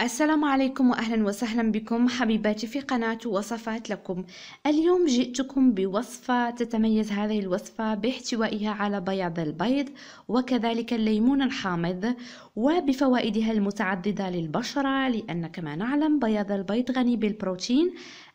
السلام عليكم وأهلا وسهلا بكم حبيباتي في قناة وصفات لكم اليوم جئتكم بوصفة تتميز هذه الوصفة باحتوائها على بياض البيض وكذلك الليمون الحامض وبفوائدها المتعددة للبشرة لأن كما نعلم بياض البيض غني بالبروتين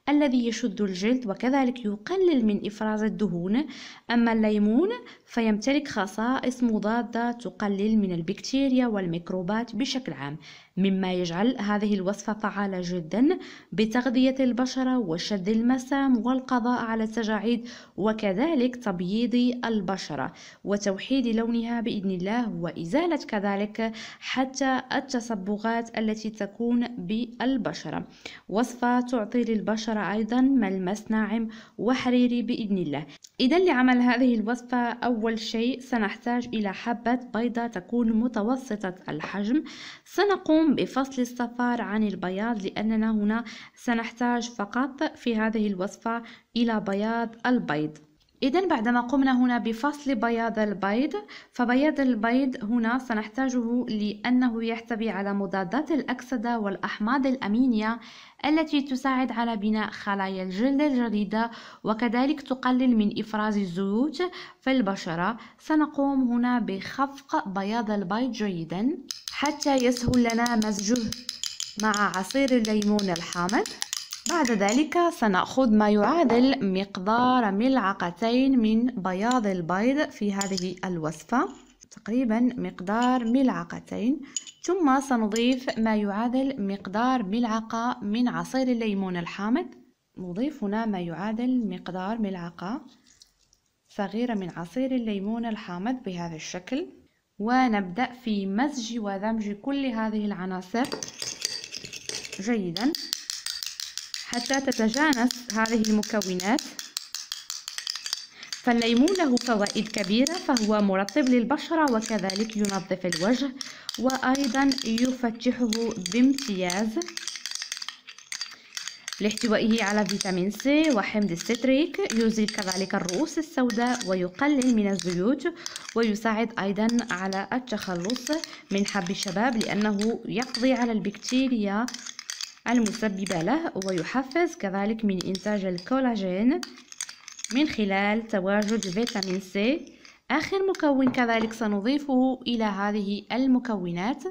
الذي يشد الجلد وكذلك يقلل من إفراز الدهون أما الليمون فيمتلك خصائص مضادة تقلل من البكتيريا والميكروبات بشكل عام مما يجعل هذه الوصفة فعالة جدا بتغذية البشرة وشد المسام والقضاء على التجاعيد وكذلك تبييض البشرة وتوحيد لونها بإذن الله وإزالة كذلك حتى التصبغات التي تكون بالبشرة وصفة تعطي للبشرة أيضا ملمس ناعم وحريري بإذن الله إذا لعمل هذه الوصفة أول شيء سنحتاج إلى حبة بيضة تكون متوسطة الحجم سنقوم نقوم بفصل الصفار عن البياض لأننا هنا سنحتاج فقط في هذه الوصفة إلى بياض البيض إذا بعدما قمنا هنا بفصل بياض البيض فبياض البيض هنا سنحتاجه لأنه يحتوي على مضادات الأكسدة والأحماض الأمينية التي تساعد على بناء خلايا الجلد الجديدة وكذلك تقلل من إفراز الزيوت في البشرة سنقوم هنا بخفق بياض البيض جيدا حتى يسهل لنا مزجه مع عصير الليمون الحامض بعد ذلك سنأخذ ما يعادل مقدار ملعقتين من بياض البيض في هذه الوصفة تقريبا مقدار ملعقتين ثم سنضيف ما يعادل مقدار ملعقة من عصير الليمون الحامض نضيف هنا ما يعادل مقدار ملعقة صغيرة من عصير الليمون الحامض بهذا الشكل ونبدأ في مزج ودمج كل هذه العناصر جيداً حتى تتجانس هذه المكونات فالليمون له فوائد كبيرة فهو مرطب للبشرة وكذلك ينظف الوجه وأيضا يفتحه بامتياز لاحتوائه على فيتامين سي وحمض الستريك يزيل كذلك الرؤوس السوداء ويقلل من الزيوت ويساعد أيضا على التخلص من حب الشباب لأنه يقضي على البكتيريا المسببة له ويحفز كذلك من إنتاج الكولاجين من خلال تواجد فيتامين سي آخر مكون كذلك سنضيفه إلى هذه المكونات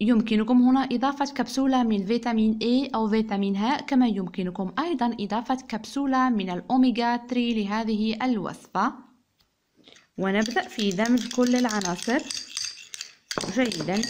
يمكنكم هنا إضافة كبسولة من فيتامين A أو فيتامين ه كما يمكنكم أيضا إضافة كبسولة من الأوميغا 3 لهذه الوصفة ونبدأ في دمج كل العناصر جيدا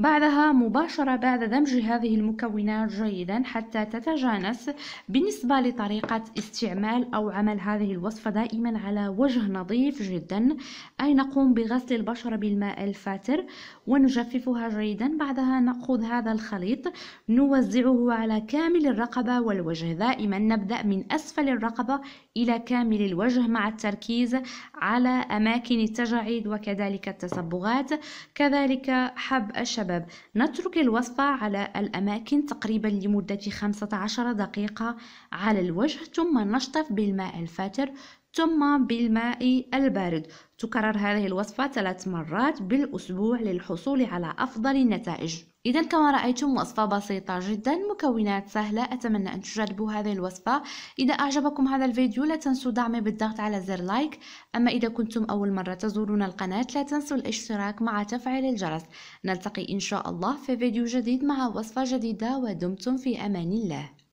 بعدها مباشرة بعد دمج هذه المكونات جيدا حتى تتجانس بالنسبة لطريقة استعمال أو عمل هذه الوصفة دائما على وجه نظيف جدا أي نقوم بغسل البشرة بالماء الفاتر ونجففها جيدا بعدها نأخذ هذا الخليط نوزعه على كامل الرقبة والوجه دائما نبدأ من أسفل الرقبة إلى كامل الوجه مع التركيز على أماكن التجاعيد وكذلك التصبغات كذلك حب الشباب الشباب نترك الوصفة على الأماكن تقريبا لمدة 15 دقيقة على الوجه ثم نشطف بالماء الفاتر ثم بالماء البارد تكرر هذه الوصفة ثلاث مرات بالأسبوع للحصول على أفضل النتائج إذا كما رأيتم وصفة بسيطة جدا مكونات سهلة أتمنى أن تجربوا هذه الوصفة إذا أعجبكم هذا الفيديو لا تنسوا دعمي بالضغط على زر لايك أما إذا كنتم أول مرة تزورون القناة لا تنسوا الاشتراك مع تفعيل الجرس نلتقي إن شاء الله في فيديو جديد مع وصفة جديدة ودمتم في أمان الله